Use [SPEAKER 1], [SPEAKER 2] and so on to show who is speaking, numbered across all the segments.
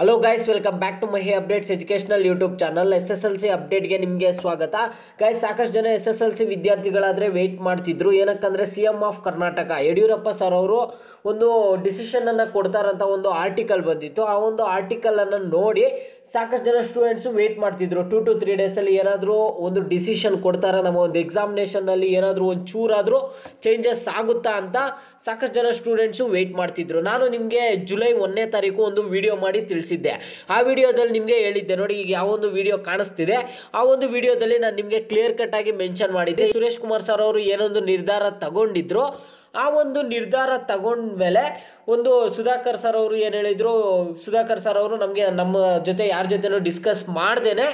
[SPEAKER 1] hello guys welcome back to Mahi updates educational YouTube channel S S L C ಅಪ್ಡೇಟ್ಗೆ ನಿಮಗೆ ಸ್ವಾಗತ guys ಸಾಕಷ್ಟು ಜನ ಎಸ್ ಎಸ್ ಎಲ್ ಸಿ ವಿದ್ಯಾರ್ಥಿಗಳಾದರೆ ವೆಯ್ಟ್ ಮಾಡ್ತಿದ್ರು ಏನಕ್ಕಂದರೆ C M of Karnataka Yediyurappa sir ಅವರು ಒಂದು ಡಿಸಿಷನನ್ನು ಕೊಡ್ತಾರಂಥ ಒಂದು ಆರ್ಟಿಕಲ್ ಬಂದಿತ್ತು ಆ ಒಂದು ಆರ್ಟಿಕಲನ್ನು ನೋಡಿ ಸಾಕಷ್ಟು ಜನ ಸ್ಟೂಡೆಂಟ್ಸು ವೆಯ್ಟ್ ಮಾಡ್ತಿದ್ರು ಟು ಟು ತ್ರೀ ಡೇಸಲ್ಲಿ ಏನಾದರೂ ಒಂದು ಡಿಸಿಷನ್ ಕೊಡ್ತಾರೆ ನಮ್ಮ ಒಂದು ಎಕ್ಸಾಮಿನೇಷನಲ್ಲಿ ಏನಾದರೂ ಒಂದು ಚೂರಾದರೂ ಚೇಂಜಸ್ ಆಗುತ್ತಾ ಅಂತ ಸಾಕಷ್ಟು ಜನ ಸ್ಟೂಡೆಂಟ್ಸು ವೆಯ್ಟ್ ಮಾಡ್ತಿದ್ರು ನಾನು ನಿಮಗೆ ಜುಲೈ ಒಂದನೇ ತಾರೀಕು ಒಂದು ವಿಡಿಯೋ ಮಾಡಿ ತಿಳಿಸಿದ್ದೆ ಆ ವಿಡಿಯೋದಲ್ಲಿ ನಿಮಗೆ ಹೇಳಿದ್ದೆ ನೋಡಿ ಈಗ ಯಾವ ಒಂದು ವಿಡಿಯೋ ಕಾಣಿಸ್ತಿದೆ ಆ ಒಂದು ವಿಡಿಯೋದಲ್ಲಿ ನಾನು ನಿಮಗೆ ಕ್ಲಿಯರ್ ಕಟ್ಟಾಗಿ ಮೆನ್ಷನ್ ಮಾಡಿದ್ದೆ ಸುರೇಶ್ ಕುಮಾರ್ ಸರ್ ಅವರು ಏನೊಂದು ನಿರ್ಧಾರ ತಗೊಂಡಿದ್ರು ಆ ಒಂದು ನಿರ್ಧಾರ ತಗೊಂಡ್ಮೇಲೆ ಒಂದು ಸುಧಾಕರ್ ಸರ್ ಅವರು ಏನು ಹೇಳಿದರು ಸುಧಾಕರ್ ಸರ್ ಅವರು ನಮಗೆ ನಮ್ಮ ಜೊತೆ ಯಾರ ಜೊತೆನೂ ಡಿಸ್ಕಸ್ ಮಾಡ್ದೇ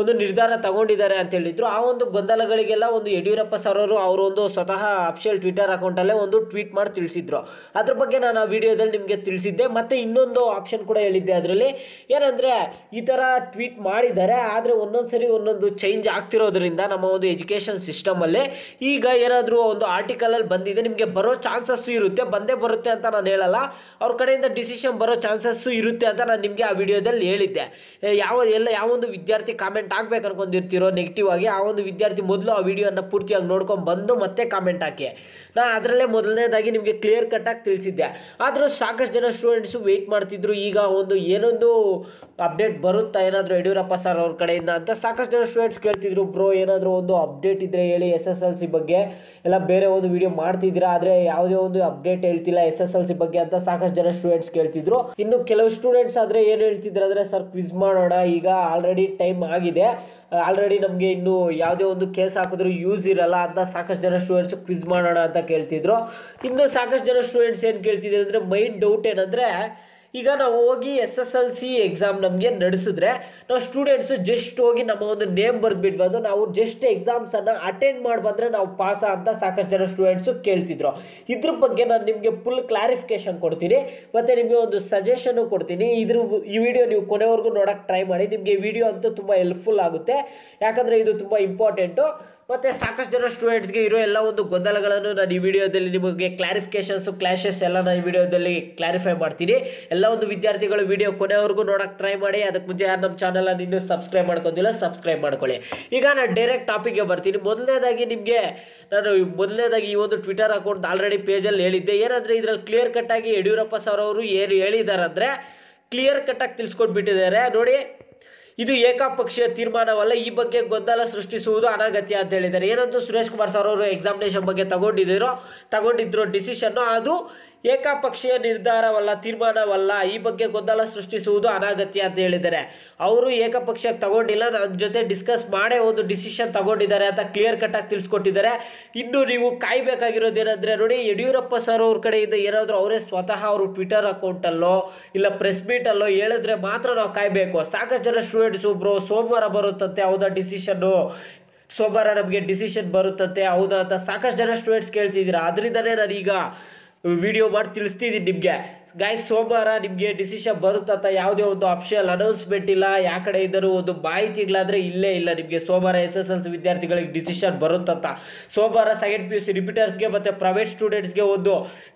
[SPEAKER 1] ಒಂದು ನಿರ್ಧಾರ ತಗೊಂಡಿದ್ದಾರೆ ಅಂತ ಹೇಳಿದರು ಆ ಒಂದು ಗೊಂದಲಗಳಿಗೆಲ್ಲ ಒಂದು ಯಡಿಯೂರಪ್ಪ ಸರ್ ಅವರು ಅವರೊಂದು ಸ್ವತಃ ಅಫಿಷಿಯಲ್ ಟ್ವಿಟರ್ ಅಕೌಂಟಲ್ಲೇ ಒಂದು ಟ್ವೀಟ್ ಮಾಡಿ ತಿಳಿಸಿದ್ರು ಅದ್ರ ಬಗ್ಗೆ ನಾನು ಆ ವಿಡಿಯೋದಲ್ಲಿ ನಿಮಗೆ ತಿಳಿಸಿದ್ದೆ ಮತ್ತು ಇನ್ನೊಂದು ಆಪ್ಷನ್ ಕೂಡ ಹೇಳಿದ್ದೆ ಅದರಲ್ಲಿ ಏನಂದರೆ ಈ ಥರ ಟ್ವೀಟ್ ಮಾಡಿದ್ದಾರೆ ಆದರೆ ಒಂದೊಂದು ಸರಿ ಒಂದೊಂದು ಚೇಂಜ್ ಆಗ್ತಿರೋದ್ರಿಂದ ನಮ್ಮ ಒಂದು ಎಜುಕೇಷನ್ ಸಿಸ್ಟಮಲ್ಲಿ ಈಗ ಏನಾದರೂ ಒಂದು ಆರ್ಟಿಕಲಲ್ಲಿ ಬಂದಿದೆ ನಿಮಗೆ ಬರೋ ಚಾನ್ಸಸ್ಸು ಇರುತ್ತೆ ಬಂದೇ ಬರುತ್ತೆ ಅಂತ ನಾನು ಹೇಳಲ್ಲ ಅವ್ರ ಕಡೆಯಿಂದ ಡಿಸಿಷನ್ ಬರೋ ಚಾನ್ಸಸ್ಸು ಇರುತ್ತೆ ಅಂತ ನಾನು ನಿಮಗೆ ಆ ವಿಡಿಯೋದಲ್ಲಿ ಹೇಳಿದ್ದೆ ಯಾವ ಎಲ್ಲ ಯಾವೊಂದು ವಿದ್ಯಾರ್ಥಿ ಕಾಮೆಂಟ್ ಹಾಕ್ಬೇಕು ಅನ್ಕೊಂಡಿರ್ತಿರೋ ನೆಗೆಟಿವ್ ಆಗಿ ಆ ಒಂದು ವಿದ್ಯಾರ್ಥಿ ಮೊದಲು ಆ ವಿಡಿಯೋನ ಪೂರ್ತಿಯಾಗಿ ನೋಡ್ಕೊಂಡು ಬಂದು ಮತ್ತೆ ಕಾಮೆಂಟ್ ಹಾಕಿ ನಾನು ಅದರಲ್ಲೇ ಮೊದಲನೇದಾಗಿ ನಿಮಗೆ ಕ್ಲಿಯರ್ ಕಟ್ಟಾಗಿ ತಿಳಿಸಿದ್ದೆ ಆದರೂ ಸಾಕಷ್ಟು ಜನ ಸ್ಟೂಡೆಂಟ್ಸು ವೆಯ್ಟ್ ಮಾಡ್ತಿದ್ರು ಈಗ ಒಂದು ಏನೊಂದು ಅಪ್ಡೇಟ್ ಬರುತ್ತಾ ಏನಾದರೂ ಯಡಿಯೂರಪ್ಪ ಸರ್ ಅವ್ರ ಕಡೆಯಿಂದ ಅಂತ ಸಾಕಷ್ಟು ಜನ ಸ್ಟೂಡೆಂಟ್ಸ್ ಕೇಳ್ತಿದ್ರು ಬ್ರೋ ಏನಾದರೂ ಒಂದು ಅಪ್ಡೇಟ್ ಇದ್ದರೆ ಹೇಳಿ ಎಸ್ ಎಸ್ ಎಲ್ ಸಿ ಬಗ್ಗೆ ಎಲ್ಲ ಬೇರೆ ಒಂದು ವೀಡಿಯೋ ಮಾಡ್ತಿದ್ದೀರಾ ಆದರೆ ಯಾವುದೇ ಒಂದು ಅಪ್ಡೇಟ್ ಹೇಳ್ತಿಲ್ಲ ಎಸ್ ಎಸ್ ಎಲ್ ಸಿ ಬಗ್ಗೆ ಅಂತ ಸಾಕಷ್ಟು ಜನ ಸ್ಟೂಡೆಂಟ್ಸ್ ಕೇಳ್ತಿದ್ರು ಇನ್ನು ಕೆಲವು ಸ್ಟೂಡೆಂಟ್ಸ್ ಆದರೆ ಏನು ಹೇಳ್ತಿದ್ರು ಅಂದರೆ ಸರ್ ಕ್ವಿಸ್ ಮಾಡೋಣ ಈಗ ಆಲ್ರೆಡಿ ಟೈಮ್ ಆಗಿದೆ ಆಲ್ರೆಡಿ ನಮಗೆ ಇನ್ನು ಯಾವುದೇ ಒಂದು ಕೇಸ್ ಹಾಕಿದ್ರು ಯೂಸ್ ಇರಲ್ಲ ಅಂತ ಸಾಕಷ್ಟು ಜನ ಸ್ಟೂಡೆಂಟ್ಸ್ ಕ್ವಿಸ್ ಮಾಡೋಣ ಅಂತ ಕೇಳ್ತಿದ್ರು ಇನ್ನು ಸಾಕಷ್ಟು ಜನ ಸ್ಟೂಡೆಂಟ್ಸ್ ಏನು ಕೇಳ್ತಿದ್ರು ಅಂದರೆ ಮೈಂಡ್ ಡೌಟ್ ಏನಂದರೆ ಈಗ ನಾವು ಹೋಗಿ S S L C exam ನಮಗೆ ನಡೆಸಿದ್ರೆ ನಾವು ಸ್ಟೂಡೆಂಟ್ಸು ಜಸ್ಟ್ ಹೋಗಿ ನಮ್ಮ ಒಂದು ನೇಮ್ ಬಿಟ್ಟು ಬಂದು ನಾವು ಜಸ್ಟ್ ಎಕ್ಸಾಮ್ಸನ್ನು ಅಟೆಂಡ್ ಮಾಡಿ ಬಂದರೆ ನಾವು ಪಾಸ ಅಂತ ಸಾಕಷ್ಟು ಜನ ಸ್ಟೂಡೆಂಟ್ಸು ಕೇಳ್ತಿದ್ರು ಇದ್ರ ಬಗ್ಗೆ ನಾನು ನಿಮಗೆ ಫುಲ್ ಕ್ಲಾರಿಫಿಕೇಷನ್ ಕೊಡ್ತೀನಿ ಮತ್ತು ನಿಮಗೆ ಒಂದು ಸಜೆಷನು ಕೊಡ್ತೀನಿ ಇದ್ರ ಈ ವಿಡಿಯೋ ನೀವು ಕೊನೆವರೆಗೂ ನೋಡೋಕ್ಕೆ ಟ್ರೈ ಮಾಡಿ ನಿಮಗೆ ವಿಡಿಯೋ ಅಂತೂ ತುಂಬ ಹೆಲ್ಪ್ಫುಲ್ ಆಗುತ್ತೆ ಯಾಕಂದರೆ ಇದು ತುಂಬ ಇಂಪಾರ್ಟೆಂಟು ಮತ್ತು ಸಾಕಷ್ಟು ಜನ ಸ್ಟೂಡೆಂಟ್ಸ್ಗೆ ಇರೋ ಎಲ್ಲ ಒಂದು ಗೊಂದಲಗಳನ್ನು ನಾನು ಈ ವಿಡಿಯೋದಲ್ಲಿ ನಿಮಗೆ ಕ್ಲಾರಿಫಿಕೇಶನ್ಸ್ ಕ್ಲಾಶಸ್ ಎಲ್ಲ ನಾನು ಈ ವಿಡಿಯೋದಲ್ಲಿ ಕ್ಲಾರಿಫೈ ಮಾಡ್ತೀನಿ ಎಲ್ಲ ಒಂದು ವಿದ್ಯಾರ್ಥಿಗಳು ವಿಡಿಯೋ ಕೊನೆವರೆಗೂ ನೋಡೋಕ್ಕೆ ಟ್ರೈ ಮಾಡಿ ಅದಕ್ಕೆ ಮುಂಚೆ ಯಾರು ನಮ್ಮ ಚಾನಲನ್ನು ಇನ್ನೂ ಸಬ್ಸ್ಕ್ರೈಬ್ ಮಾಡ್ಕೊಂಡಿಲ್ಲ ಸಬ್ಸ್ಕ್ರೈಬ್ ಮಾಡ್ಕೊಳ್ಳಿ ಈಗ ನಾನು ಡೈರೆಕ್ಟ್ ಟಾಪಿಕ್ಗೆ ಬರ್ತೀನಿ ಮೊದಲನೇದಾಗಿ ನಿಮಗೆ ನಾನು ಮೊದಲನೇದಾಗಿ ಈ ಒಂದು ಟ್ವಿಟರ್ ಅಕೌಂಟ್ ಆಲ್ರೆಡಿ ಪೇಜಲ್ಲಿ ಹೇಳಿದ್ದೆ ಏನಂದರೆ ಇದರಲ್ಲಿ ಕ್ಲಿಯರ್ ಕಟ್ಟಾಗಿ ಯಡಿಯೂರಪ್ಪ ಸರ್ ಅವರು ಏನು ಹೇಳಿದ್ದಾರೆ ಕ್ಲಿಯರ್ ಕಟ್ಟಾಗಿ ತಿಳಿಸ್ಕೊಟ್ಬಿಟ್ಟಿದ್ದಾರೆ ನೋಡಿ ಇದು ಏಕಪಕ್ಷೀಯ ತೀರ್ಮಾನವಲ್ಲ ಈ ಬಗ್ಗೆ ಗೊಂದಲ ಸೃಷ್ಟಿಸುವುದು ಅನಗತ್ಯ ಅಂತ ಹೇಳಿದ್ದಾರೆ ಏನಂದು ಸುರೇಶ್ ಕುಮಾರ್ ಸರ್ ಅವರು ಎಕ್ಸಾಮಿನೇಷನ್ ಬಗ್ಗೆ ತಗೊಂಡಿದ್ದೀರೋ ತಗೊಂಡಿದ್ರೋ ಡಿಸಿಷನ್ನು ಅದು ಏಕಪಕ್ಷೀಯ ನಿರ್ಧಾರವಲ್ಲ ತೀರ್ಮಾನವಲ್ಲ ಈ ಬಗ್ಗೆ ಗೊಂದಲ ಸೃಷ್ಟಿಸುವುದು ಅನಾಗತ್ಯ ಅಂತ ಹೇಳಿದ್ದಾರೆ ಅವರು ಏಕಪಕ್ಷಕ್ಕೆ ತಗೊಂಡಿಲ್ಲ ನನ್ನ ಜೊತೆ ಡಿಸ್ಕಸ್ ಮಾಡೇ ಒಂದು ಡಿಸಿಷನ್ ತಗೊಂಡಿದ್ದಾರೆ ಅಂತ ಕ್ಲಿಯರ್ ಕಟ್ಟಾಗಿ ತಿಳಿಸ್ಕೊಟ್ಟಿದ್ದಾರೆ ಇನ್ನು ನೀವು ಕಾಯಬೇಕಾಗಿರೋದೇನೆಂದರೆ ನೋಡಿ ಯಡಿಯೂರಪ್ಪ ಸರ್ ಅವ್ರ ಕಡೆಯಿಂದ ಏನಾದರೂ ಅವರೇ ಸ್ವತಃ ಅವರು ಟ್ವಿಟರ್ ಅಕೌಂಟಲ್ಲೋ ಇಲ್ಲ ಪ್ರೆಸ್ ಮೀಟಲ್ಲೋ ಹೇಳಿದ್ರೆ ಮಾತ್ರ ನಾವು ಕಾಯಬೇಕು ಸಾಕಷ್ಟು ಜನ ಸ್ಟೂಡೆಂಟ್ಸು ಬ್ರೋ ಸೋಮವಾರ ಬರುತ್ತಂತೆ ಹೌದಾ ಡಿಸಿಷನ್ನು ಸೋಮವಾರ ನಮಗೆ ಡಿಸಿಷನ್ ಬರುತ್ತಂತೆ ಹೌದಾ ಅಂತ ಸಾಕಷ್ಟು ಜನ ಸ್ಟೂಡೆಂಟ್ಸ್ ಕೇಳ್ತಿದ್ದೀರಾ ಅದರಿಂದಲೇ ನಾನೀಗ ವಿಡಿಯೋ ಮಾಡಿ ತಿಳಿಸ್ತಿದ್ದೀನಿ ನಿಮಗೆ ಗಾಯ ಸೋಮವಾರ ನಿಮಗೆ ಡಿಸಿಷನ್ ಬರುತ್ತಂತ ಯಾವುದೇ ಒಂದು ಅಪ್ಷನ್ ಅನೌನ್ಸ್ಮೆಂಟ್ ಇಲ್ಲ ಯಾವ ಕಡೆ ಇದ್ದರೂ ಒಂದು ಮಾಹಿತಿಗಳಾದರೆ ಇಲ್ಲೇ ಇಲ್ಲ ನಿಮಗೆ ಸೋಮವಾರ ಎಸ್ ಎಸ್ ಎಲ್ ಸಿ ವಿದ್ಯಾರ್ಥಿಗಳಿಗೆ ಡಿಸಿಷನ್ ಬರುತ್ತಂತ ಸೋಮವಾರ ಸೆಕೆಂಡ್ ಪಿ ಯು ಸಿ ರಿಪೀಟರ್ಸ್ಗೆ ಮತ್ತು ಪ್ರೈವೇಟ್ ಸ್ಟೂಡೆಂಟ್ಸ್ಗೆ ಒಂದು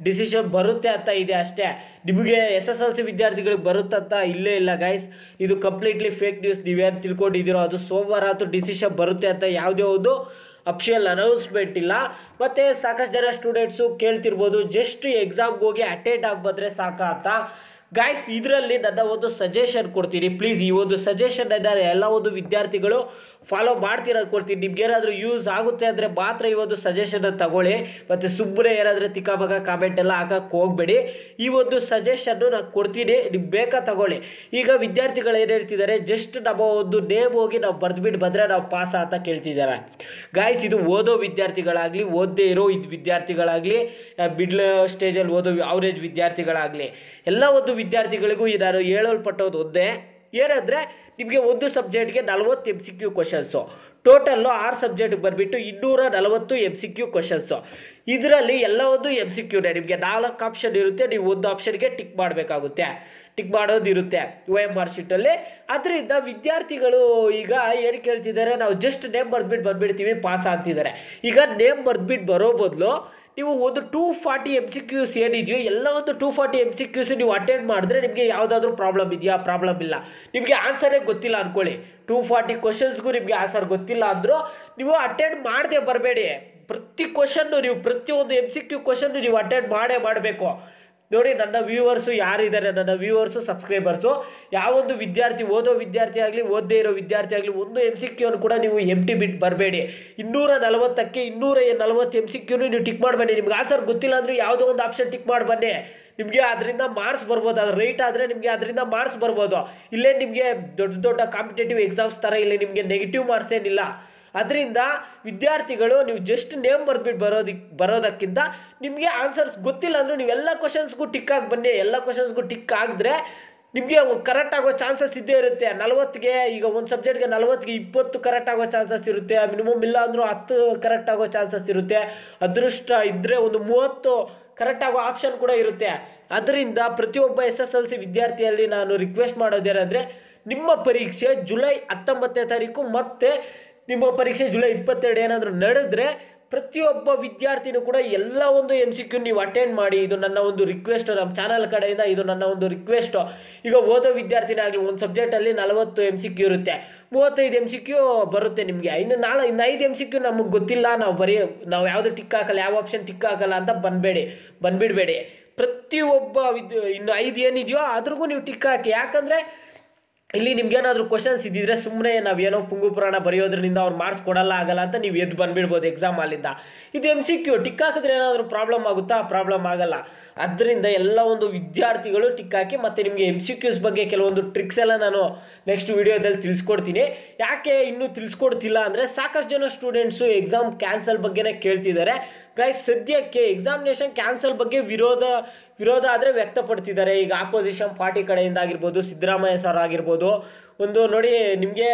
[SPEAKER 1] ಡಿಸಿಷನ್ ಬರುತ್ತೆ ಅಂತ ಇದೆ ಅಷ್ಟೇ ನಿಮಗೆ ಎಸ್ ಎಸ್ ಎಲ್ ಸಿ ವಿದ್ಯಾರ್ಥಿಗಳಿಗೆ ಬರುತ್ತಂತ ಇಲ್ಲೇ ಇಲ್ಲ ಗಾಯ್ಸ್ ಇದು ಕಂಪ್ಲೀಟ್ಲಿ ಫೇಕ್ ನ್ಯೂಸ್ ನೀವೇನು ತಿಳ್ಕೊಂಡಿದ್ದೀರೋ ಅದು ಸೋಮವಾರ ಅಥವಾ ಡಿಸಿಷನ್ ಬರುತ್ತೆ ಅಂತ ಯಾವುದೇ ಒಂದು ಅಫಿಷಿಯಲ್ ಅನೌನ್ಸ್ಮೆಂಟ್ ಇಲ್ಲ ಮತ್ತು ಸಾಕಷ್ಟು ಜನ ಸ್ಟೂಡೆಂಟ್ಸು ಕೇಳ್ತಿರ್ಬೋದು ಜಸ್ಟ್ ಎಕ್ಸಾಮ್ಗೆ ಹೋಗಿ ಅಟೆಂಡ್ ಆಗಿ ಬಂದರೆ ಅಂತ ಗಾಯ್ಸ್ ಇದರಲ್ಲಿ ನನ್ನ ಒಂದು ಸಜೆಷನ್ ಕೊಡ್ತೀನಿ ಪ್ಲೀಸ್ ಈ ಒಂದು ಇದ್ದಾರೆ ಎಲ್ಲ ಒಂದು ವಿದ್ಯಾರ್ಥಿಗಳು ಫಾಲೋ ಮಾಡ್ತೀರ ಕೊಡ್ತೀನಿ ನಿಮ್ಗೆ ಏನಾದರೂ ಯೂಸ್ ಆಗುತ್ತೆ ಅಂದರೆ ಮಾತ್ರ ಈ ಒಂದು ಸಜೆಷನ್ನ ತಗೊಳ್ಳಿ ಮತ್ತು ಸುಮ್ಮನೆ ಏನಾದರೂ ತಿಕ್ಕಾಮಗ ಕಾಮೆಂಟ್ ಎಲ್ಲ ಹಾಕಕ್ಕೆ ಹೋಗಬೇಡಿ ಈ ಒಂದು ಸಜೆಷನ್ನು ನಾನು ಕೊಡ್ತೀನಿ ನಿಮ್ಗೆ ಬೇಕಾ ತಗೊಳ್ಳಿ ಈಗ ವಿದ್ಯಾರ್ಥಿಗಳು ಏನು ಹೇಳ್ತಿದ್ದಾರೆ ಜಸ್ಟ್ ನಮ್ಮ ಒಂದು ನೇಮ್ ಹೋಗಿ ನಾವು ಬರೆದ್ಬಿಟ್ಟು ಬಂದರೆ ನಾವು ಪಾಸ ಅಂತ ಕೇಳ್ತಿದ್ದಾರೆ ಗಾಯ್ಸ್ ಇದು ಓದೋ ವಿದ್ಯಾರ್ಥಿಗಳಾಗಲಿ ಓದದೇ ಇರೋ ಇದು ವಿದ್ಯಾರ್ಥಿಗಳಾಗಲಿ ಮಿಡ್ಲ್ ಸ್ಟೇಜಲ್ಲಿ ಓದೋ ಅವರೇಜ್ ವಿದ್ಯಾರ್ಥಿಗಳಾಗಲಿ ಎಲ್ಲ ಒಂದು ವಿದ್ಯಾರ್ಥಿಗಳಿಗೂ ನಾನು ಹೇಳಲ್ಪಟ್ಟೋದು ಒಂದೇ ಏನಂದರೆ ನಿಮಗೆ ಒಂದು ಸಬ್ಜೆಕ್ಟ್ಗೆ ನಲವತ್ತು M C Q questions total ಆರು ಸಬ್ಜೆಕ್ಟ್ಗೆ ಬಂದುಬಿಟ್ಟು ಇನ್ನೂರ ನಲವತ್ತು ಎಮ್ ಸಿ ಕ್ಯೂ ಕ್ವಶನ್ಸು ಇದರಲ್ಲಿ ಎಲ್ಲ ಒಂದು ಎಮ್ ಸಿ ಕ್ಯೂನೇ ನಿಮಗೆ ನಾಲ್ಕು ಆಪ್ಷನ್ ಇರುತ್ತೆ ನೀವು ಒಂದು ಆಪ್ಷನ್ಗೆ ಟಿಕ್ ಮಾಡಬೇಕಾಗುತ್ತೆ ಟಿಕ್ ಮಾಡೋದಿರುತ್ತೆ ವೈ ಎಮ್ ಆರ್ ಶೀಟಲ್ಲಿ ಅದರಿಂದ ವಿದ್ಯಾರ್ಥಿಗಳು ಈಗ ಏನು ಕೇಳ್ತಿದ್ದಾರೆ ನಾವು ಜಸ್ಟ್ ನೇಮ್ ಬರೆದ್ಬಿಟ್ಟು ಬಂದ್ಬಿಡ್ತೀವಿ ಪಾಸ್ ಆಗ್ತಿದ್ದಾರೆ ಈಗ ನೇಮ್ ಬರೆದ್ಬಿಟ್ಟು ಬರೋ ಬದಲು ನೀವು ಒಂದು two forty M C Qs ಏನಿದೆಯೋ ಎಲ್ಲ ಒಂದು two forty M C Qs ನೀವು ಅಟೆಂಡ್ ಮಾಡಿದ್ರೆ ನಿಮಗೆ ಯಾವುದಾದ್ರೂ ಪ್ರಾಬ್ಲಮ್ ಇದೆಯಾ ಪ್ರಾಬ್ಲಮ್ ಇಲ್ಲ ನಿಮಗೆ ಆನ್ಸರೇ ಗೊತ್ತಿಲ್ಲ ಅಂದ್ಕೊಳ್ಳಿ ಟೂ ಫಾರ್ಟಿ ಕ್ವಶನ್ಸ್ಗೂ ನಿಮಗೆ ಆನ್ಸರ್ ಗೊತ್ತಿಲ್ಲ ಅಂದರೂ ನೀವು ಅಟೆಂಡ್ ಮಾಡದೆ ಬರಬೇಡಿ ಪ್ರತಿ ಕ್ವಶನ್ನು ನೀವು ಪ್ರತಿಯೊಂದು ಎಮ್ ಸಿ ಕ್ಯೂ ಕ್ವಶನ್ನು ನೀವು ಅಟೆಂಡ್ ಮಾಡೇ ಮಾಡಬೇಕು ನೋಡಿ ನನ್ನ ವ್ಯೂವರ್ಸು ಯಾರಿದ್ದಾರೆ ನನ್ನ ವ್ಯೂವರ್ಸು ಸಬ್ಸ್ಕ್ರೈಬರ್ಸು ಯಾವೊಂದು ವಿದ್ಯಾರ್ಥಿ ಓದೋ ವಿದ್ಯಾರ್ಥಿ ಆಗಲಿ ಓದದೇ ಇರೋ ವಿದ್ಯಾರ್ಥಿ ಆಗಲಿ ಒಂದು ಎಮ್ ಸಿ ಕ್ಯೂನು ಕೂಡ ನೀವು ಎಮ್ ಟಿ ಬಿಟ್ಟು ಬರಬೇಡಿ ಇನ್ನೂರ ನಲವತ್ತಕ್ಕೆ ಇನ್ನೂರ ನಲವತ್ತು ಎಮ್ ಸಿ ಕ್ಯೂನು ನೀವು ಟಿಕ್ ಮಾಡಿ ಬನ್ನಿ ನಿಮ್ಗೆ ಆನ್ಸರ್ ಗೊತ್ತಿಲ್ಲ ಅಂದರೆ ಯಾವುದೋ ಒಂದು ಆಪ್ಷನ್ ಟಿಕ್ ಮಾಡಿ ಬನ್ನಿ ನಿಮಗೆ ಅದರಿಂದ ಮಾರ್ಕ್ಸ್ ಬರ್ಬೋದು ಅದು ರೈಟ್ ಆದರೆ ನಿಮಗೆ ಅದರಿಂದ ಮಾರ್ಕ್ಸ್ ಬರ್ಬೋದು ಇಲ್ಲೇ ನಿಮಗೆ ದೊಡ್ಡ ದೊಡ್ಡ ಕಾಂಪಿಟೇಟಿವ್ ಎಕ್ಸಾಮ್ಸ್ ಥರ ಇಲ್ಲಿ ನಿಮಗೆ ನೆಗೆಟಿವ್ ಮಾರ್ಕ್ಸ್ ಏನಿಲ್ಲ ಅದರಿಂದ ವಿದ್ಯಾರ್ಥಿಗಳು ನೀವು ಜಸ್ಟ್ ನೇಮ್ ಬರೆದ್ಬಿಟ್ಟು ಬರೋದಕ್ಕೆ ಬರೋದಕ್ಕಿಂತ ನಿಮಗೆ ಆನ್ಸರ್ಸ್ ಗೊತ್ತಿಲ್ಲ ಅಂದರೂ ನೀವು ಎಲ್ಲ ಕ್ವಶನ್ಸ್ಗೂ ಟಿಕ್ಕಾಗಿ ಬನ್ನಿ ಎಲ್ಲ ಕ್ವಶನ್ಸ್ಗೂ ಟಿಕ್ ಆಗಿದ್ರೆ ನಿಮಗೆ ಕರೆಕ್ಟ್ ಆಗೋ ಚಾನ್ಸಸ್ ಇದ್ದೇ ಇರುತ್ತೆ ನಲವತ್ತಿಗೆ ಈಗ ಒಂದು ಸಬ್ಜೆಕ್ಟ್ಗೆ ನಲವತ್ತಿಗೆ ಇಪ್ಪತ್ತು ಕರೆಕ್ಟ್ ಆಗೋ ಚಾನ್ಸಸ್ ಇರುತ್ತೆ ಮಿನಿಮಮ್ ಇಲ್ಲ ಅಂದರೂ ಹತ್ತು ಕರೆಕ್ಟ್ ಆಗೋ ಚಾನ್ಸಸ್ ಇರುತ್ತೆ ಅದೃಷ್ಟ ಇದ್ದರೆ ಒಂದು ಮೂವತ್ತು ಕರೆಕ್ಟ್ ಆಗೋ ಆಪ್ಷನ್ ಕೂಡ ಇರುತ್ತೆ ಅದರಿಂದ ಪ್ರತಿಯೊಬ್ಬ ಎಸ್ ಎಸ್ ಎಲ್ ಸಿ ವಿದ್ಯಾರ್ಥಿಯಲ್ಲಿ ನಾನು ರಿಕ್ವೆಸ್ಟ್ ಮಾಡೋದೇನೆಂದರೆ ನಿಮ್ಮ ಪರೀಕ್ಷೆ ಜುಲೈ ಹತ್ತೊಂಬತ್ತನೇ ತಾರೀಕು ಮತ್ತು ನಿಮ್ಮ ಪರೀಕ್ಷೆ ಜುಲೈ ಇಪ್ಪತ್ತೆರಡು ಏನಾದರೂ ನಡೆದ್ರೆ ಪ್ರತಿಯೊಬ್ಬ ವಿದ್ಯಾರ್ಥಿನೂ ಕೂಡ ಎಲ್ಲ ಒಂದು ಎಮ್ ಸಿ ಕ್ಯೂ ನೀವು ಅಟೆಂಡ್ ಮಾಡಿ ಇದು ನನ್ನ ಒಂದು ರಿಕ್ವೆಸ್ಟು ನಮ್ಮ ಚಾನಲ್ ಕಡೆಯಿಂದ ಇದು ನನ್ನ ಒಂದು ರಿಕ್ವೆಸ್ಟು ಈಗ ಓದೋ ವಿದ್ಯಾರ್ಥಿನೇ ಆಗಲಿ ಒಂದು ಸಬ್ಜೆಕ್ಟಲ್ಲಿ ನಲವತ್ತು ಎಮ್ ಸಿ ಕ್ಯೂ ಇರುತ್ತೆ ಮೂವತ್ತೈದು ಎಮ್ ಸಿ ಕ್ಯೂ ಬರುತ್ತೆ ನಿಮಗೆ ಇನ್ನು ನಾಳೆ ಇನ್ನು ಐದು ಎಮ್ ಸಿ ಕ್ಯೂ ನಮಗೆ ಗೊತ್ತಿಲ್ಲ ನಾವು ಬರೀ ನಾವು ಯಾವುದು ಟಿಕ್ ಹಾಕಲ್ಲ ಯಾವ ಆಪ್ಷನ್ ಟಿಕ್ ಹಾಕಲ್ಲ ಅಂತ ಬಂದಬೇಡಿ ಬಂದುಬಿಡಬೇಡಿ ಪ್ರತಿಯೊಬ್ಬ ವಿದ್ ಇನ್ನು ಐದು ಏನಿದೆಯೋ ಅದ್ರಿಗೂ ನೀವು ಟಿಕ್ ಹಾಕಿ ಯಾಕಂದರೆ ಇಲ್ಲಿ ನಿಮ್ಗೇನಾದರೂ ಕ್ವಶನ್ಸ್ ಇದ್ದಿದ್ರೆ ಸುಮ್ಮನೆ ಏನೋ ಪುಂಗು ಪುರಾಣ ಬರೆಯೋದ್ರಿಂದ ಅವ್ರು ಮಾರ್ಕ್ಸ್ ಕೊಡಲ್ಲ ಆಗಲ್ಲ ಅಂತ ನೀವು ಎದ್ದು ಬಂದುಬಿಡ್ಬೋದು ಎಕ್ಸಾಮ್ ಅಲ್ಲಿಂದ ಇದು ಎಮ್ ಸಿ ಕ್ಯೂ ಟಿಕ್ ಹಾಕಿದ್ರೆ ಏನಾದರೂ ಪ್ರಾಬ್ಲಮ್ ಆಗುತ್ತಾ ಪ್ರಾಬ್ಲಮ್ ಆಗಲ್ಲ ಅದರಿಂದ ಎಲ್ಲ ಒಂದು ವಿದ್ಯಾರ್ಥಿಗಳು ಟಿಕ್ ಹಾಕಿ ಮತ್ತು ನಿಮಗೆ ಎಮ್ ಸಿ ಕ್ಯೂಸ್ ಬಗ್ಗೆ ಕೆಲವೊಂದು ಟ್ರಿಕ್ಸ್ ಎಲ್ಲ ನಾನು ನೆಕ್ಸ್ಟ್ ವಿಡಿಯೋದಲ್ಲಿ ತಿಳಿಸ್ಕೊಡ್ತೀನಿ ಯಾಕೆ ಇನ್ನೂ ತಿಳಿಸ್ಕೊಡ್ತಿಲ್ಲ ಅಂದರೆ ಸಾಕಷ್ಟು ಜನ ಸ್ಟೂಡೆಂಟ್ಸು ಎಕ್ಸಾಮ್ ಕ್ಯಾನ್ಸಲ್ ಬಗ್ಗೆನೇ ಕೇಳ್ತಿದ್ದಾರೆ ಗೈಸ್ ಸದ್ಯಕ್ಕೆ ಎಕ್ಸಾಮಿನೇಷನ್ ಕ್ಯಾನ್ಸಲ್ ಬಗ್ಗೆ ವಿರೋಧ ವಿರೋಧ ಆದರೆ ವ್ಯಕ್ತಪಡ್ತಿದ್ದಾರೆ ಈಗ ಆಪೋಸಿಷನ್ ಪಾರ್ಟಿ ಕಡೆಯಿಂದ ಆಗಿರ್ಬೋದು ಸಿದ್ದರಾಮಯ್ಯ ಸರ್ ಆಗಿರ್ಬೋದು ಒಂದು ನೋಡಿ ನಿಮಗೆ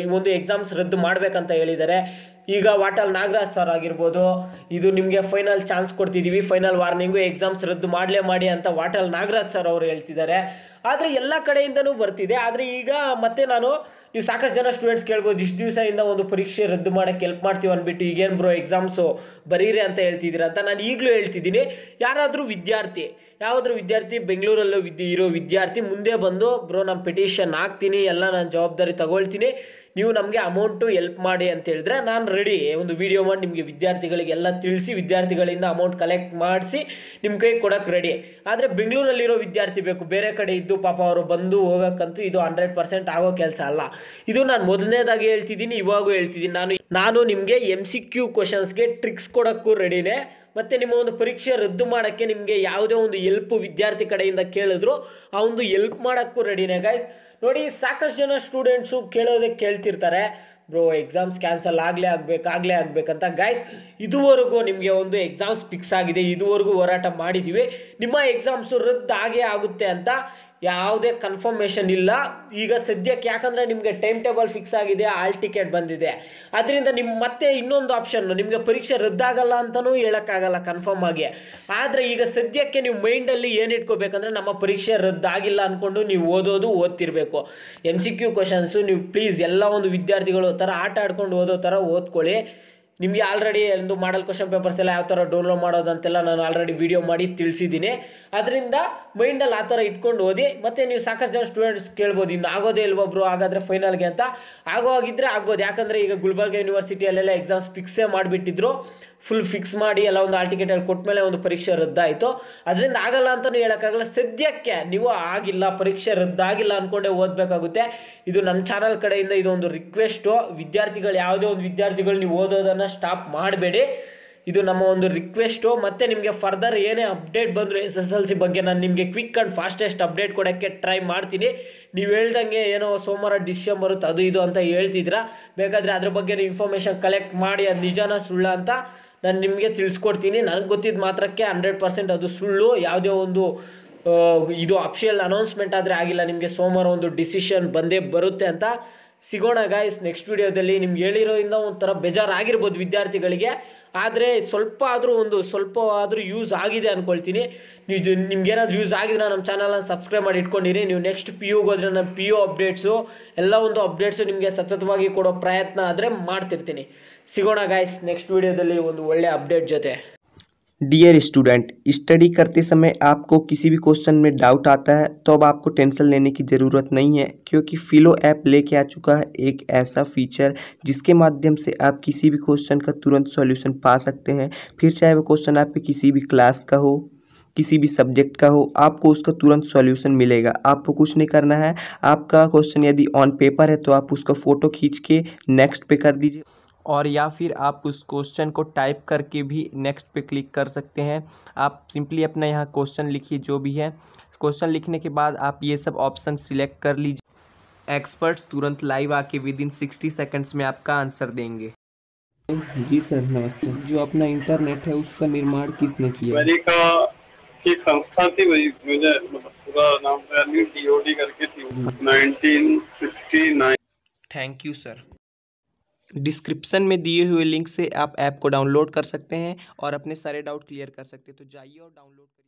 [SPEAKER 1] ಈ ಒಂದು ಎಕ್ಸಾಮ್ಸ್ ರದ್ದು ಮಾಡಬೇಕಂತ ಹೇಳಿದ್ದಾರೆ ಈಗ ವಾಟಲ್ ನಾಗರಾಜ್ ಸರ್ ಆಗಿರ್ಬೋದು ಇದು ನಿಮಗೆ ಫೈನಲ್ ಚಾನ್ಸ್ ಕೊಡ್ತಿದ್ದೀವಿ ಫೈನಲ್ ವಾರ್ನಿಂಗು ಎಕ್ಸಾಮ್ಸ್ ರದ್ದು ಮಾಡಲೇ ಮಾಡಿ ಅಂತ ವಾಟಲ್ ನಾಗರಾಜ್ ಸರ್ ಅವರು ಹೇಳ್ತಿದ್ದಾರೆ ಆದರೆ ಎಲ್ಲ ಕಡೆಯಿಂದನೂ ಬರ್ತಿದೆ ಆದರೆ ಈಗ ಮತ್ತೆ ನಾನು ನೀವು ಸಾಕಷ್ಟು ಜನ ಸ್ಟೂಡೆಂಟ್ಸ್ ಕೇಳ್ಬೋದು ಇಷ್ಟು ದಿವಸದಿಂದ ಒಂದು ಪರೀಕ್ಷೆ ರದ್ದು ಮಾಡೋಕ್ಕೆ ಹೆಲ್ಪ್ ಮಾಡ್ತೀವಿ ಅಂದ್ಬಿಟ್ಟು ಈಗೇನು ಬ್ರೋ ಎಕ್ಸಾಮ್ಸು ಬರೀರಿ ಅಂತ ಹೇಳ್ತಿದ್ದೀರ ಅಂತ ನಾನು ಈಗಲೂ ಹೇಳ್ತಿದ್ದೀನಿ ಯಾರಾದರೂ ವಿದ್ಯಾರ್ಥಿ ಯಾವಾದರೂ ವಿದ್ಯಾರ್ಥಿ ಬೆಂಗಳೂರಲ್ಲೂ ವಿದ್ಯೆ ಇರೋ ವಿದ್ಯಾರ್ಥಿ ಮುಂದೆ ಬಂದು ಬ್ರೋ ನಮ್ಮ ಪಿಟಿಷನ್ ಹಾಕ್ತೀನಿ ಎಲ್ಲ ನಾನು ಜವಾಬ್ದಾರಿ ತಗೊಳ್ತೀನಿ ನೀವು ನಮಗೆ ಅಮೌಂಟು ಎಲ್ಪ್ ಮಾಡಿ ಅಂತ ಹೇಳಿದ್ರೆ ನಾನು ರೆಡಿ ಒಂದು ವಿಡಿಯೋ ಮಾಡಿ ನಿಮಗೆ ವಿದ್ಯಾರ್ಥಿಗಳಿಗೆಲ್ಲ ತಿಳಿಸಿ ವಿದ್ಯಾರ್ಥಿಗಳಿಂದ ಅಮೌಂಟ್ ಕಲೆಕ್ಟ್ ಮಾಡಿಸಿ ನಿಮ್ಮ ಕೈ ಕೊಡೋಕ್ಕೆ ರೆಡಿ ಆದರೆ ಬೆಂಗಳೂರಲ್ಲಿರೋ ವಿದ್ಯಾರ್ಥಿ ಬೇಕು ಬೇರೆ ಕಡೆ ಇದ್ದು ಪಾಪ ಅವರು ಬಂದು ಹೋಗೋಕ್ಕಂತೂ ಇದು ಹಂಡ್ರೆಡ್ ಪರ್ಸೆಂಟ್ ಆಗೋ ಕೆಲಸ ಅಲ್ಲ ಇದು ನಾನು ಮೊದಲನೇದಾಗಿ ಹೇಳ್ತಿದ್ದೀನಿ ಇವಾಗೂ ಹೇಳ್ತಿದ್ದೀನಿ ನಾನು ನಾನು ನಿಮಗೆ ಎಮ್ ಸಿ ಕ್ಯೂ ಕ್ವಶನ್ಸ್ಗೆ ಟ್ರಿಕ್ಸ್ ಕೊಡೋಕ್ಕೂ ರೆಡಿನೇ ಮತ್ತು ನಿಮ್ಮ ಒಂದು ಪರೀಕ್ಷೆ ರದ್ದು ಮಾಡೋಕ್ಕೆ ನಿಮಗೆ ಯಾವುದೇ ಒಂದು ಎಲ್ಪು ವಿದ್ಯಾರ್ಥಿ ಕಡೆಯಿಂದ ಕೇಳಿದ್ರು ಆ ಒಂದು ಎಲ್ಪ್ ಮಾಡೋಕ್ಕೂ ರೆಡಿನೇ ಗಾಯ್ಸ್ ನೋಡಿ ಸಾಕಷ್ಟು ಜನ ಸ್ಟೂಡೆಂಟ್ಸು ಕೇಳೋದಕ್ಕೆ ಕೇಳ್ತಿರ್ತಾರೆ ಬ್ರೋ ಎಕ್ಸಾಮ್ಸ್ ಕ್ಯಾನ್ಸಲ್ ಆಗಲೇ ಆಗ್ಬೇಕು ಆಗಲೇ ಆಗಬೇಕಂತ ಗಾಯ್ಸ್ ಇದುವರೆಗೂ ನಿಮಗೆ ಒಂದು ಎಕ್ಸಾಮ್ಸ್ ಫಿಕ್ಸ್ ಆಗಿದೆ ಇದುವರೆಗೂ ಹೋರಾಟ ಮಾಡಿದ್ದೀವಿ ನಿಮ್ಮ ಎಕ್ಸಾಮ್ಸು ರದ್ದು ಆಗೇ ಆಗುತ್ತೆ ಅಂತ ಯಾವುದೇ ಕನ್ಫರ್ಮೇಷನ್ ಇಲ್ಲ ಈಗ ಸದ್ಯಕ್ಕೆ ಯಾಕಂದರೆ ನಿಮಗೆ ಟೈಮ್ ಟೇಬಲ್ ಫಿಕ್ಸ್ ಆಗಿದೆ ಆಲ್ ಟಿಕೆಟ್ ಬಂದಿದೆ ಅದರಿಂದ ನಿಮ್ಮ ಮತ್ತೆ ಇನ್ನೊಂದು ಆಪ್ಷನ್ನು ನಿಮಗೆ ಪರೀಕ್ಷೆ ರದ್ದಾಗಲ್ಲ ಅಂತಲೂ ಹೇಳೋಕ್ಕಾಗಲ್ಲ ಕನ್ಫರ್ಮ್ ಆಗಿ ಆದರೆ ಈಗ ಸದ್ಯಕ್ಕೆ ನೀವು ಮೈಂಡಲ್ಲಿ ಏನು ಇಟ್ಕೋಬೇಕಂದ್ರೆ ನಮ್ಮ ಪರೀಕ್ಷೆ ರದ್ದಾಗಿಲ್ಲ ಅಂದ್ಕೊಂಡು ನೀವು ಓದೋದು ಓದ್ತಿರಬೇಕು ಎಮ್ ಸಿ ಕ್ಯೂ ನೀವು ಪ್ಲೀಸ್ ಎಲ್ಲ ಒಂದು ವಿದ್ಯಾರ್ಥಿಗಳು ಥರ ಆಟ ಆಡ್ಕೊಂಡು ಓದೋ ಥರ ಓದ್ಕೊಳ್ಳಿ ನಿಮಗೆ ಆಲ್ರೆಡಿ ಒಂದು ಮಾಡಲ್ ಕ್ವಶನ್ ಪೇಪರ್ಸ್ ಎಲ್ಲ ಯಾವ ಥರ ಡೌನ್ಲೋಡ್ ಮಾಡೋದಂತೆಲ್ಲ ನಾನು ಆಲ್ರೆಡಿ ವಿಡಿಯೋ ಮಾಡಿ ತಿಳಿಸಿದ್ದೀನಿ ಅದರಿಂದ ಮೈಂಡಲ್ಲಿ ಆ ಥರ ಇಟ್ಕೊಂಡು ಓದಿ ಮತ್ತು ನೀವು ಸಾಕಷ್ಟು ಜನ ಸ್ಟೂಡೆಂಟ್ಸ್ ಕೇಳ್ಬೋದು ಇನ್ನು ಆಗೋದೇ ಇಲ್ವೊಬ್ರು ಹಾಗಾದರೆ ಫೈನಲ್ಗೆ ಅಂತ ಆಗೋ ಆಗಿದ್ದರೆ ಆಗ್ಬೋದು ಯಾಕಂದರೆ ಈಗ ಗುಲ್ಬರ್ಗ ಯೂನಿವರ್ಸಿಟಿಯಲ್ಲೆಲ್ಲ ಎಕ್ಸಾಮ್ಸ್ ಫಿಕ್ಸೇ ಮಾಡಿಬಿಟ್ಟಿದ್ರು ಫುಲ್ ಫಿಕ್ಸ್ ಮಾಡಿ ಎಲ್ಲ ಒಂದು ಆಲ್ ಟಿಕೆಟ್ ಕೊಟ್ಟ ಮೇಲೆ ಒಂದು ಪರೀಕ್ಷೆ ರದ್ದಾಯಿತು ಅದರಿಂದ ಆಗಲ್ಲ ಅಂತಲೂ ಹೇಳೋಕ್ಕಾಗಲ್ಲ ಸದ್ಯಕ್ಕೆ ನೀವು ಆಗಿಲ್ಲ ಪರೀಕ್ಷೆ ರದ್ದಾಗಿಲ್ಲ ಅನ್ಕೊಂಡೆ ಓದಬೇಕಾಗುತ್ತೆ ಇದು ನಮ್ಮ ಚಾನಲ್ ಕಡೆಯಿಂದ ಇದೊಂದು ರಿಕ್ವೆಸ್ಟು ವಿದ್ಯಾರ್ಥಿಗಳು ಯಾವುದೇ ಒಂದು ವಿದ್ಯಾರ್ಥಿಗಳು ನೀವು ಓದೋದನ್ನು ಸ್ಟಾಪ್ ಮಾಡಬೇಡಿ ಇದು ನಮ್ಮ ಒಂದು ರಿಕ್ವೆಸ್ಟು ಮತ್ತು ನಿಮಗೆ ಫರ್ದರ್ ಏನೇ ಅಪ್ಡೇಟ್ ಬಂದರೂ ಎಸ್ ಎಸ್ ಎಲ್ ಸಿ ಬಗ್ಗೆ ನಾನು ನಿಮಗೆ ಕ್ವಿಕ್ ಆ್ಯಂಡ್ ಫಾಸ್ಟೆಸ್ಟ್ ಅಪ್ಡೇಟ್ ಕೊಡೋಕ್ಕೆ ಟ್ರೈ ಮಾಡ್ತೀನಿ ನೀವು ಹೇಳ್ದಂಗೆ ಏನೋ ಸೋಮವಾರ ಡಿಸೆಂಬರ್ ಅದು ಇದು ಅಂತ ಹೇಳ್ತಿದ್ದೀರಾ ಬೇಕಾದರೆ ಅದ್ರ ಬಗ್ಗೆ ಇನ್ಫಾರ್ಮೇಷನ್ ಕಲೆಕ್ಟ್ ಮಾಡಿ ಅದು ನಿಜಾನ ಸುಳ್ಳ ಅಂತ ನಾನು ನಿಮಗೆ ತಿಳಿಸ್ಕೊಡ್ತೀನಿ ನನಗೆ ಗೊತ್ತಿದ್ದ ಮಾತ್ರಕ್ಕೆ ಹಂಡ್ರೆಡ್ ಪರ್ಸೆಂಟ್ ಅದು ಸುಳ್ಳು ಯಾವುದೇ ಒಂದು ಇದು ಅಫಿಷಿಯಲ್ ಅನೌನ್ಸ್ಮೆಂಟ್ ಆದರೆ ಆಗಿಲ್ಲ ನಿಮಗೆ ಸೋಮವಾರ ಒಂದು ಡಿಸಿಷನ್ ಬಂದೇ ಬರುತ್ತೆ ಅಂತ ಸಿಗೋಣ ಗಾಯ್ಸ್ ನೆಕ್ಸ್ಟ್ ವಿಡಿಯೋದಲ್ಲಿ ನಿಮ್ಗೆ ಹೇಳಿರೋದ್ರಿಂದ ಒಂಥರ ಬೇಜಾರಾಗಿರ್ಬೋದು ವಿದ್ಯಾರ್ಥಿಗಳಿಗೆ ಆದರೆ ಸ್ವಲ್ಪ ಆದರೂ ಒಂದು ಸ್ವಲ್ಪ ಆದರೂ ಯೂಸ್ ಆಗಿದೆ ಅಂದ್ಕೊಳ್ತೀನಿ ನೀವು ನಿಮ್ಗೇನಾದರೂ ಯೂಸ್ ಆಗಿದ್ರೆ ನಮ್ಮ ಚಾನಲನ್ನು ಸಬ್ಸ್ಕ್ರೈಬ್ ಮಾಡಿ ಇಟ್ಕೊಂಡಿರಿ ನೀವು ನೆಕ್ಸ್ಟ್ ಪಿ ಯುಗೆ ಹೋದರೆ ನನ್ನ ಪಿ ಯು ಅಪ್ಡೇಟ್ಸು ಎಲ್ಲ ಒಂದು ಅಪ್ಡೇಟ್ಸು ನಿಮಗೆ ಸತತವಾಗಿ ಕೊಡೋ ಪ್ರಯತ್ನ ಆದರೆ ಮಾಡ್ತಿರ್ತೀನಿ ಸಿಗೋಣ ಗಾಯ್ಸ್ ನೆಕ್ಸ್ಟ್ ವೀಡಿಯೋದಲ್ಲಿ ಒಂದು ಒಳ್ಳೆಯ ಅಪ್ಡೇಟ್ ಜೊತೆ
[SPEAKER 2] डियर स्टूडेंट स्टडी करते समय आपको किसी भी क्वेश्चन में डाउट आता है तो अब आपको टेंशन लेने की ज़रूरत नहीं है क्योंकि फिलो ऐप लेके आ चुका है एक ऐसा फीचर जिसके माध्यम से आप किसी भी क्वेश्चन का तुरंत सॉल्यूशन पा सकते हैं फिर चाहे वो क्वेश्चन आपके किसी भी क्लास का हो किसी भी सब्जेक्ट का हो आपको उसका तुरंत सॉल्यूशन मिलेगा आपको कुछ नहीं करना है आपका क्वेश्चन यदि ऑन पेपर है तो आप उसका फ़ोटो खींच के नेक्स्ट पे कर दीजिए और या फिर आप उस क्वेश्चन को टाइप करके भी नेक्स्ट पे क्लिक कर सकते हैं आप सिंपली अपना यहाँ क्वेश्चन लिखिए जो भी है क्वेश्चन लिखने के बाद आप ये सब ऑप्शन सिलेक्ट कर लीजिए एक्सपर्ट्स तुरंत लाइव आके विद इन सिक्सटी सेकेंड्स में आपका आंसर देंगे जी सर नमस्ते जो अपना इंटरनेट है उसका निर्माण किसने किया अमेरिका की एक संस्था थी वही मुझे पूरा नाम डीओडी करके थी 1969 थैंक यू सर डिस्क्रिप्शन में दिए हुए लिंक से आप ऐप को डाउनलोड कर सकते हैं और अपने सारे डाउट क्लियर कर सकते हैं तो जाइए और डाउनलोड करिए